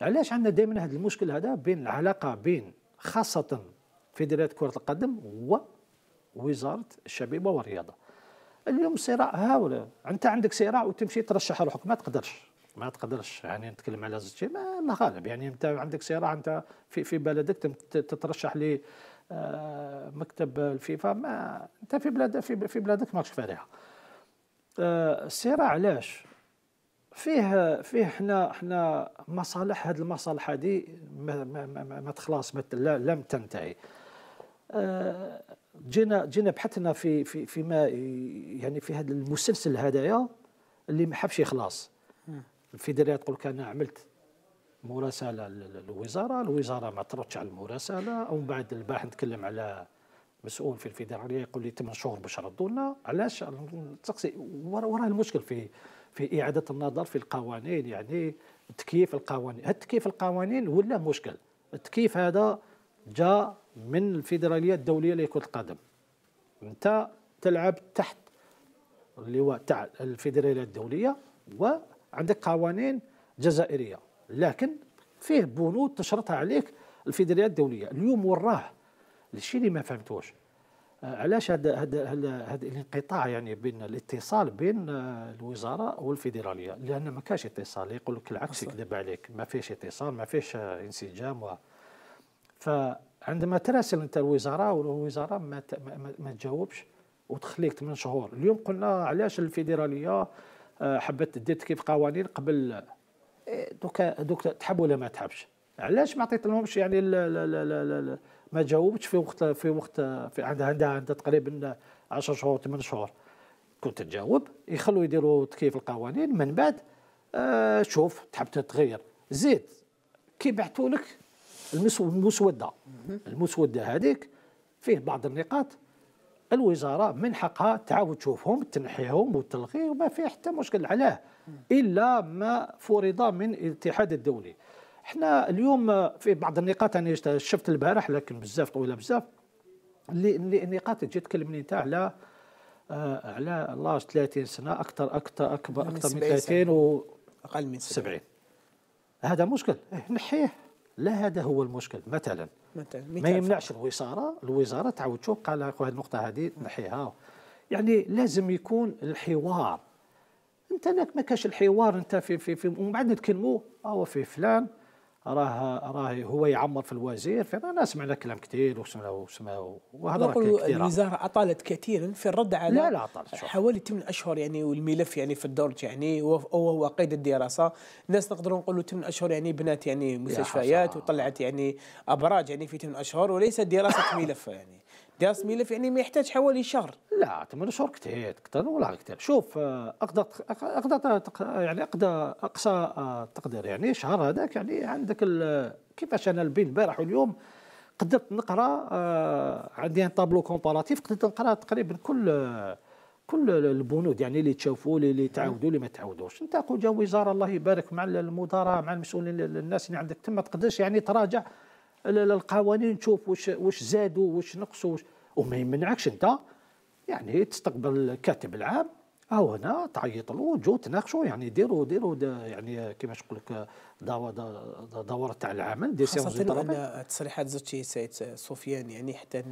علاش عندنا دائما هذا المشكل هذا بين العلاقة بين خاصة فيدرالية كرة القدم ووزارة الشبيبة والرياضة اليوم صراع هاولة انت عندك صراع وتمشي ترشح روحك ما تقدرش ما تقدرش يعني نتكلم على زوج ما غالب يعني انت عندك صراع انت في في بلدك تترشح ل آه، مكتب الفيفا ما انت في بلاد في, بلادك ماكش فارحه آه، الصراع علاش فيه فيه حنا حنا مصالح هاد المصالح هادي ما, ما, ما, ما تخلص ما لا لم تنتهي آه، جينا جينا بحثنا في في فيما يعني في هذا المسلسل هذايا اللي ما حبش يخلص الفيدراليه تقول لك انا عملت مراسله للوزاره الوزاره ما تردش على المراسله ومن بعد الباحث نتكلم على مسؤول في الفيدراليه يقول لي ثمان شهور باش ردوا لنا علاش تقصي وراه المشكل في في اعاده النظر في القوانين يعني تكييف القوانين هاد تكييف القوانين ولا مشكل التكييف هذا جاء من الفيدراليه الدوليه لكره القدم انت تلعب تحت اللواء تاع الفيدراليه الدوليه وعندك قوانين جزائريه لكن فيه بنود تشرطها عليك الفيدراليه الدوليه اليوم وراه الشيء اللي ما فهمتوش آه، علاش هذا هذا هذا الانقطاع يعني بين الاتصال بين آه، الوزاره والفيدراليه لان ما كاش اتصال يقول لك العكس يكذب عليك ما فيش اتصال ما فيش آه، انسجام و فعندما تراسل انت الوزاره والوزاره ما ت... ما, ما تجاوبش وتخليك 8 شهور اليوم قلنا علاش الفيدراليه حبت ديت كيف قوانين قبل دوك دوك تحب ولا ما تحبش علاش ما عطيت لهمش يعني ال ال ال ال ما جاوبتش في وقت في وقت في عندها عندها عندها تقريبا 10 شهور 8 شهور كنت نجاوب يخلوا يديروا تكييف القوانين من بعد آه شوف تحب تتغير زيد كي بعثوا لك المسوده المسوده هذيك فيه بعض النقاط الوزاره من حقها تعاود تشوفهم تنحيهم وتلغيهم ما فيه حتى مشكل علاه الا ما فرض من الاتحاد الدولي احنا اليوم في بعض النقاط انا شفت البارح لكن بزاف طويله بزاف اللي النقاط تجي تكلمني انت على آه، على الله 30 سنه اكثر اكثر اكبر اكثر من 30 و اقل من 70 هذا مشكل نحيه لا هذا هو المشكل مثلا مثلا ما يمنعش الوزاره الوزاره تعاود تشوف قال لك هذه النقطه هذه نحيها يعني لازم يكون الحوار انت ما كاش الحوار انت في في في ومن بعد نتكلموا هو في فلان راه راه هو يعمر في الوزير انا سمعنا كلام كثير وسمعنا وسمعنا وهذا كثير الوزاره اطالت كثيرا في الرد على لا لا أطالت حوالي 8 اشهر يعني والملف يعني في الدرج يعني وهو قيد الدراسه الناس نقدروا نقولوا 8 اشهر يعني بنات يعني مستشفيات وطلعت يعني ابراج يعني في 8 اشهر وليس دراسه ملف يعني داس ميلف يعني ما يحتاج حوالي شهر لا ثمان شهور كثير كثر ولا كثير شوف آه، اقدر اقدر يعني اقدر اقصى آه، تقدير يعني شهر هذاك يعني عندك كيفاش انا بين البارح واليوم قدرت نقرا آه، عندي ان يعني طابلو كومباراتيف قدرت نقرا تقريبا كل كل البنود يعني اللي تشوفوا اللي تعاودوا اللي ما تعاودوش انت جا وزاره الله يبارك مع المدراء مع المسؤولين الناس اللي عندك تما تقدرش يعني تراجع القوانين تشوف واش واش زادوا واش نقصوا وما يمنعكش انت يعني تستقبل الكاتب العام او هنا تعيط له جو تناقشوا يعني ديروا ديروا يعني كما نقول لك دوره تاع العمل دي سيونس تاع ان التصريحات سيد سفيان يعني حتى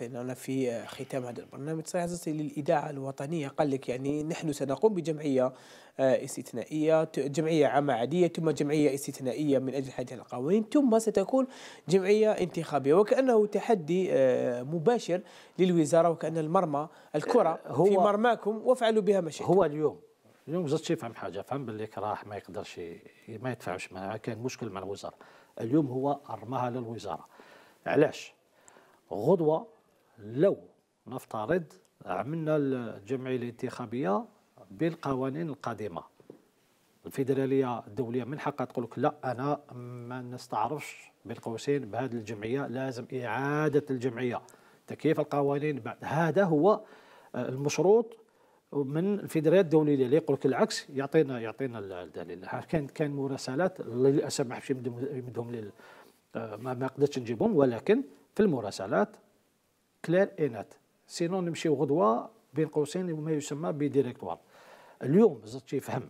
لنا في ختام هذا البرنامج صحيح للإذاعة الوطنية قال لك يعني نحن سنقوم بجمعية آه، استثنائية جمعية عامة عادية ثم جمعية استثنائية من أجل هذه القوانين ثم ستكون جمعية انتخابية وكأنه تحدي آه، مباشر للوزارة وكأن المرمى الكرة آه، هو في مرماكم وافعلوا بها ما هو اليوم اليوم زدت شي فهم حاجه فهم باللي راح ما يقدرش ما يدفعش كان مشكل مع الوزاره اليوم هو رماها للوزاره علاش غدوه لو نفترض عملنا الجمعيه الانتخابيه بالقوانين القادمه الفيدراليه الدوليه من حقها تقول لك لا انا ما نستعرفش بين قوسين بهذه الجمعيه لازم اعاده الجمعيه تكييف القوانين بعد هذا هو آه، المشروط من الفيدراليه الدوليه اللي يقول لك العكس يعطينا يعطينا الدليل كان كان مراسلات للاسف ما حبش يمدهم آه، ما قدرتش نجيبهم ولكن في المراسلات كلير انات سينو نمشيو غدوه بين قوسين وما يسمى بديريكتوار اليوم زدت فهم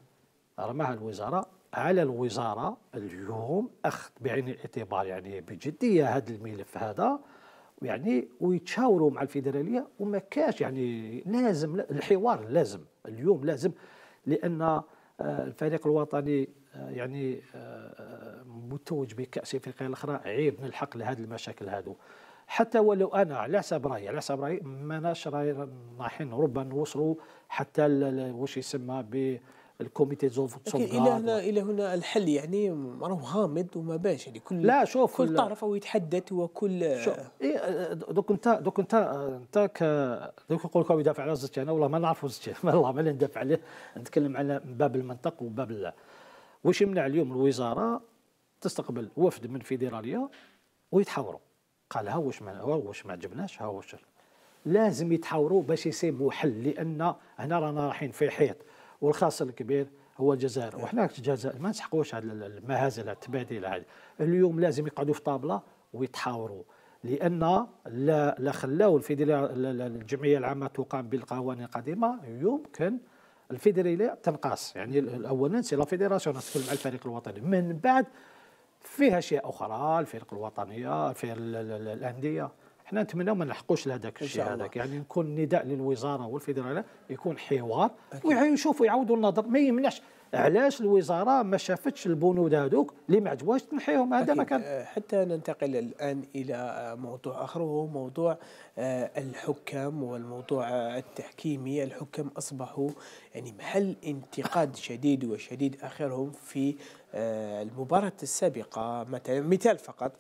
رماها الوزاره على الوزاره اليوم اخذ بعين الاعتبار يعني بجديه هذا الملف هذا يعني ويتشاوروا مع الفيدراليه وما كاش يعني لازم الحوار لازم اليوم لازم لان الفريق الوطني آه، يعني آه، آه، متوج بكاس افريقيا الاخرى عيب الحق لهذه المشاكل هذو حتى ولو انا على حسب رايي على حسب رايي ماناش رايحين ربما نوصلوا حتى واش يسمى ب الكوميتي اوف الى هنا الى هنا الحل يعني راهو غامض وما باش يعني كل لا شوف كل طرف هو يتحدث وكل شوف إيه دوك انت دوك انت انت ك دوك نقول لكم يدافع على زتي انا والله ما نعرف زتي والله ما ندافع عليه نتكلم على من باب المنطق وباب ال... واش يمنع اليوم الوزاره تستقبل وفد من فيدراليه ويتحاوروا قال ها واش ما واش ما عجبناش ها واش لازم يتحاوروا باش يسيبوا حل لان هنا رانا رايحين في حيط والخاسر الكبير هو الجزائر وحنا الجزائر ما نسحقوش على المهازل التبادل هذا اليوم لازم يقعدوا في طابله ويتحاوروا لان لا لا خلاو الجمعيه العامه تقام بالقوانين القديمه يمكن الفيدراليه تنقص يعني اولا سي لا فيدراسيون تتكلم مع الفريق الوطني من بعد فيها اشياء اخرى الفرق الوطنيه في الانديه احنا نتمنى ما نلحقوش لهذاك الشيء هذاك يعني نكون نداء للوزاره والفيدراليه يكون حوار ويشوفوا يعاودوا النظر ما يمنعش علاش الوزاره ما شافتش البنود هذوك اللي ما عجبوهاش تنحيهم هذا ما كان آه، حتى ننتقل الان الى آه، موضوع اخر وهو موضوع آه، الحكام والموضوع التحكيمي الحكام اصبحوا يعني محل انتقاد شديد وشديد اخرهم في المباراه السابقه مثلا مثال فقط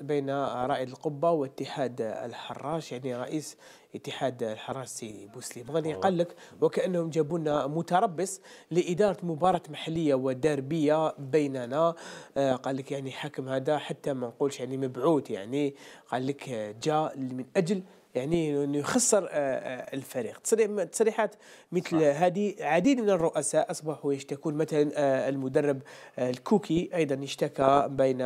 بين رائد القبة واتحاد الحراش يعني رئيس اتحاد الحراش سي بوسليم غني قال لك وكأنهم جابوا لنا متربص لإدارة مباراة محلية وداربية بيننا آه، قال لك يعني حكم هذا حتى ما نقولش يعني مبعوث يعني قال لك جاء من أجل يعني انه يخسر آه، آه، الفريق تصريحات مثل هذه عديد من الرؤساء اصبحوا يشتكون مثلا آه، المدرب الكوكي ايضا اشتكى بين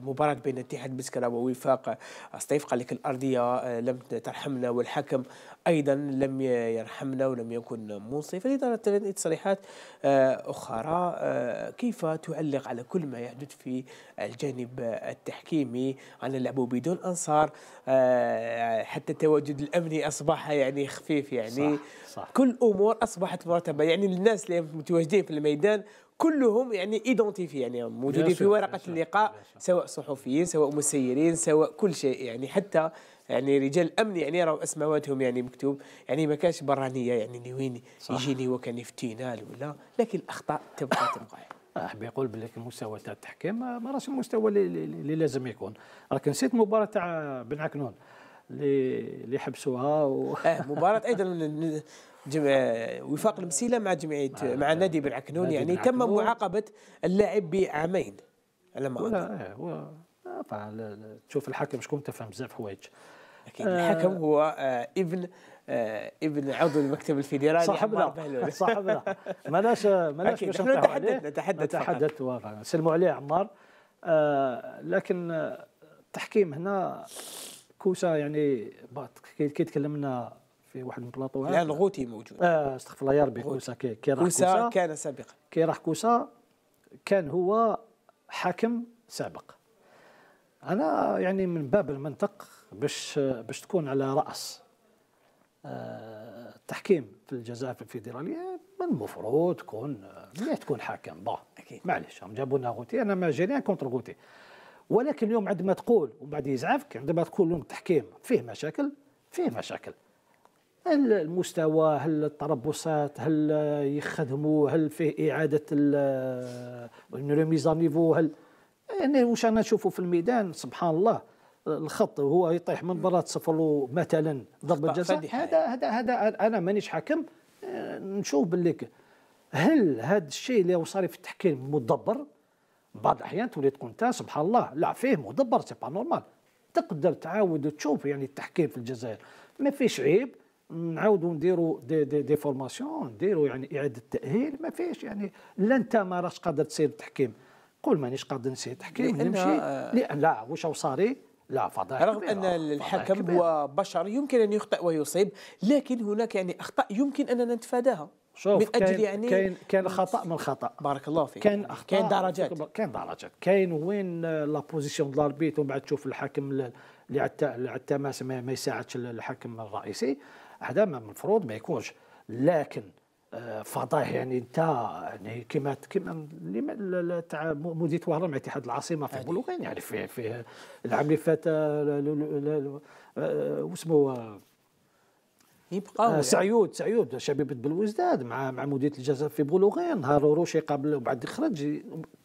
مباراه بين اتحاد مسكره ووفاق سطيف قال لك الارضيه لم ترحمنا والحكم أيضا لم يرحمنا ولم يكن منصفا إذا تصريحات آه، أخرى آه، كيف تعلق على كل ما يحدث في الجانب التحكيمي عن اللعب بدون أنصار آه، حتى التواجد الأمني أصبح يعني خفيف يعني صح صح كل أمور أصبحت مرتبة يعني الناس اللي متواجدين في الميدان كلهم يعني ايدونتيفي يعني موجودين في ورقه اللقاء سواء صحفيين سواء مسيرين سواء كل شيء يعني حتى يعني رجال الامن يعني راهو اسماواتهم يعني مكتوب يعني ما كانش برانيه يعني اللي وين يجيني كان يفتينا ولا لكن الاخطاء تبقى تبقى احب يقول بلي المستوى تاع التحكيم ما راهش المستوى اللي, اللي لازم يكون راك نسيت مباراه تاع بن عكنون اللي اللي حبسوها و... آه مباراه ايضا جمع وفاق المسيله مع جمعيه مع, مع نادي بن عكنون يعني بن عكنون. تم معاقبه اللاعب بعامين على ما اظن آه، آه، تشوف الحكم شكون تفهم بزاف حوايج اكيد الحكم هو آه ابن آه ابن عضو المكتب الفيدرالي صاحبنا صاحبنا ملاش ملاش باش نتحدث نتحدث نتحدث سلموا عليه عمار آه لكن آه، التحكيم هنا كوسا يعني كي تكلمنا في واحد البلاطو لا الغوتي موجود آه استغفر الله يا ربي كوسا كي, كي راح كوسا, كوسا كان سابقا كي راح كوسا كان هو حاكم سابق انا يعني من باب المنطق باش باش تكون على راس آه، التحكيم في الجزائر في الفيدراليه من المفروض تكون مليح تكون حاكم با اكيد معليش هم جابوا لنا غوتي انا ما جاني كونتر غوتي ولكن اليوم عندما تقول وبعد يزعفك عندما تقول لهم التحكيم فيه مشاكل فيه مشاكل هل المستوى هل التربصات هل يخدموا هل فيه اعاده الريميز نيفو هل يعني واش انا نشوفه في الميدان سبحان الله الخط وهو يطيح من برا تصفر مثلا ضربه جزاء هذا هذا هذا انا مانيش حاكم آه، نشوف باللي هل هذا الشيء اللي صار في التحكيم مدبر بعض الاحيان تولي تقول انت سبحان الله لا فيه مدبر سي با نورمال تقدر تعاود تشوف يعني التحكيم في الجزائر ما فيش عيب نعاودوا نديروا دي, دي, دي فورماسيون نديروا يعني اعاده تاهيل ما فيش يعني لا انت ما راكش قادر تسير التحكيم قول مانيش قادر نسير التحكيم نمشي آه، لا واش صاري لا فضائح رغم كبيرة. ان الحكم هو بشر يمكن ان يخطئ ويصيب لكن هناك يعني اخطاء يمكن اننا نتفاداها شوف من اجل كان يعني كان كان خطا من خطا بارك الله فيك كان أخطأ كان درجات كان درجات كاين وين آه، لا بوزيسيون دو لاربيت ومن بعد تشوف الحكم اللي عتا ما يساعدش الحكم الرئيسي هذا المفروض ما يكونش لكن فضائح يعني انت يعني كما كما تاع مدير وهران مع اتحاد العاصمه في بلوغين يعني فيه فيه العام اللي فات آه، آه، واسمه آه, آه، سعيود سعيود شبيبه بالوزداد مع مع مدير الجزائر في بلوغين نهار روشي قبل وبعد خرج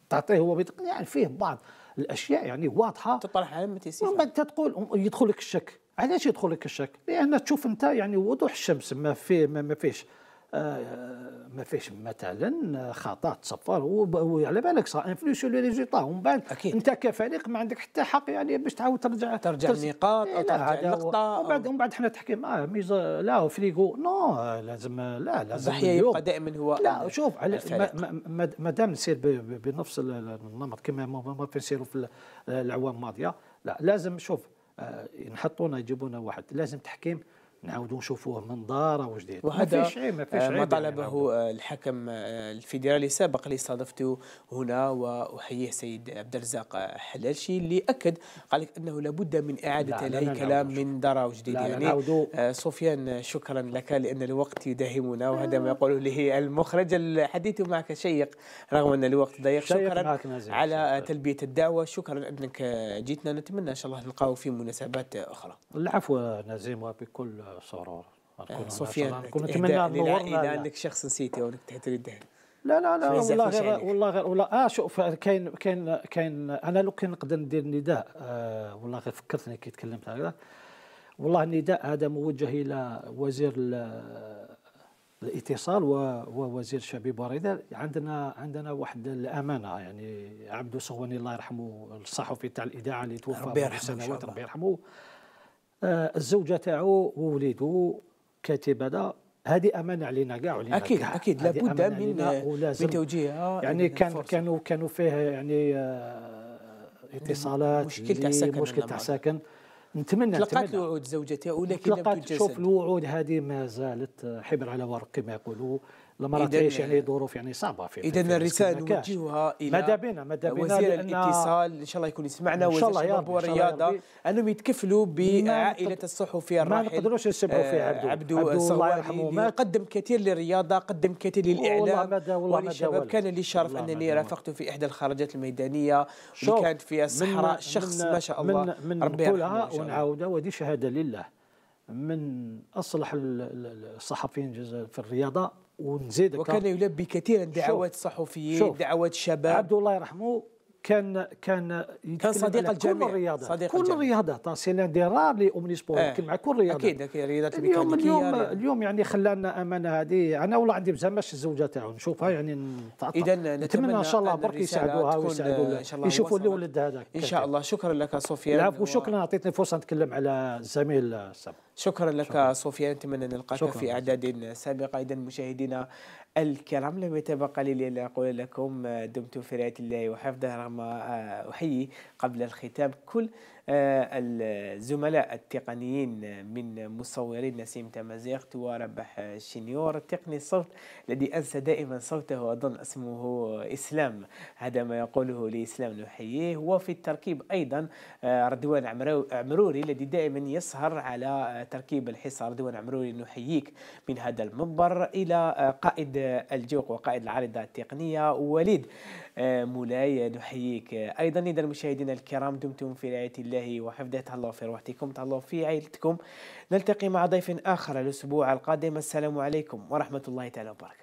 تعطيه هو يعني فيه بعض الاشياء يعني واضحه تطرح على ما تيسير بعد تقول يدخل لك الشك علاش يدخل لك الشك لان تشوف انت يعني وضوح الشمس ما فيه ما, ما فيش آه، ما فيش مثلا خطا تصفر وعلى بالك صا انفلوسيو لي ريزولتا ومن بعد أكيد. انت كفريق ما عندك حتى حق يعني باش تعاود ترجع ترجع النقاط او إيه، ترجع النقطه ومن بعد ومن بعد حنا تحكيم اه ميزا لا فريغو نو لازم لا لازم الضحيه يبقى دائما هو لا شوف على ما دام نسير بنفس النمط كما ما نسيروا في الاعوام الماضيه لا لازم شوف آه، ينحطونا يجيبونا واحد لازم تحكيم نعاودوا نشوفوه من داره واش داير وهذا ما, فيش آه، ما يعني طلبه يعني الحكم آه، الفيدرالي السابق اللي استضفته هنا واحييه سيد عبد الرزاق حلالشي اللي اكد قال لك انه لابد من اعاده الهيكله من داره وجديد يعني سفيان شكرا لك لان الوقت يداهمنا وهذا ما يقوله له المخرج الحديث معك شيق رغم ان الوقت ضيق شكرا على تلبيه الدعوه شكرا انك جيتنا نتمنى ان شاء الله نلقاو في مناسبات اخرى العفو نزيم وبكل سرور صوفيان نتمنى نورنا عندك شخص نسيتي او تحت يدها لا لا لا والله غير والله غير والله اه شوف كاين كاين كاين انا لو كان نقدر ندير نداء آه والله غير فكرتني كي تكلمت هكذا والله النداء هذا موجه الى وزير الاتصال ووزير الشباب والرياضه عندنا عندنا واحد الامانه يعني عبدو صغواني الله يرحمه الصحفي تاع الاذاعه اللي توفى ربي يرحمه ربي يرحمه آه، الزوجه تاعو ووليدو كاتب هذا هذه امانه علينا كاع علينا اكيد كاع. اكيد لابد من من توجيه آه، يعني كان كانوا كانوا فيه يعني آه، اتصالات مشكل تاع سكن مشكل تاع سكن نتمنى تلقات الوعود زوجته ولكن تلقات شوف الوعود هذه ما زالت حبر على ورق كما يقولوا المراه تعيش يعني ظروف يعني صعبه في اذا الرساله نوجهها الى ماذا بنا ماذا بنا وزير الاتصال ان شاء الله يكون يسمعنا وزير الشباب والرياضه انهم يتكفلوا بعائله الصحفي الراحل ما نقدروش نسبوا فيه عبدو آه، عبدو, عبدو الله يرحمه ما قدم كثير للرياضه قدم كثير للاعلام والله وللشباب كان لي الشرف انني رافقته في احدى الخرجات الميدانيه اللي كانت فيها الصحراء شخص ما شاء الله من من نقولها ونعاودها ودي شهاده لله من اصلح الصحفيين في الرياضه ونزيدك وكان يلبي كثيرا دعوات صحفيين دعوات شباب عبد الله يرحمه كان كان كان صديق الجميع كل الرياضات صديق كل الجميع. الرياضات سي لان دي رار لي اومني سبور آه. مع كل الرياضات اكيد اكيد الرياضات اليوم اليوم يعني. اليوم يعني خلانا امانه هذه انا والله عندي بزاف ماشي الزوجه تاعو نشوفها إيه. يعني اذا نتمنى ان شاء الله برك يساعدوها ويساعدوا يشوفوا الولد هذاك ان شاء الله شكرا لك سفيان العفو وشكرا اعطيتني فرصه نتكلم على الزميل السابق شكرا لك سفيان نتمنى نلقاك في اعداد سابقه اذا مشاهدينا الكرام لم يتبقى لي الا اقول لكم آه، دمتم في رعايه الله وحفظه رغم آه، احيي قبل الختام كل الزملاء التقنيين من مصورين نسيم تمازيغت وربح الشنيور تقني الصوت الذي أنسى دائما صوته أظن اسمه إسلام هذا ما يقوله لإسلام نحييه وفي التركيب أيضا آه، رضوان عمروري الذي دائما يسهر على آه، تركيب الحصة رضوان عمروري نحييك من هذا المنبر إلى آه، قائد الجوق وقائد العارضة التقنية وليد مولاي نحييك ايضا اذا مشاهدينا الكرام دمتم في رعايه الله وحفظه تهلاو في روحتكم تهلاو في عائلتكم نلتقي مع ضيف اخر الاسبوع القادم السلام عليكم ورحمه الله تعالى وبركاته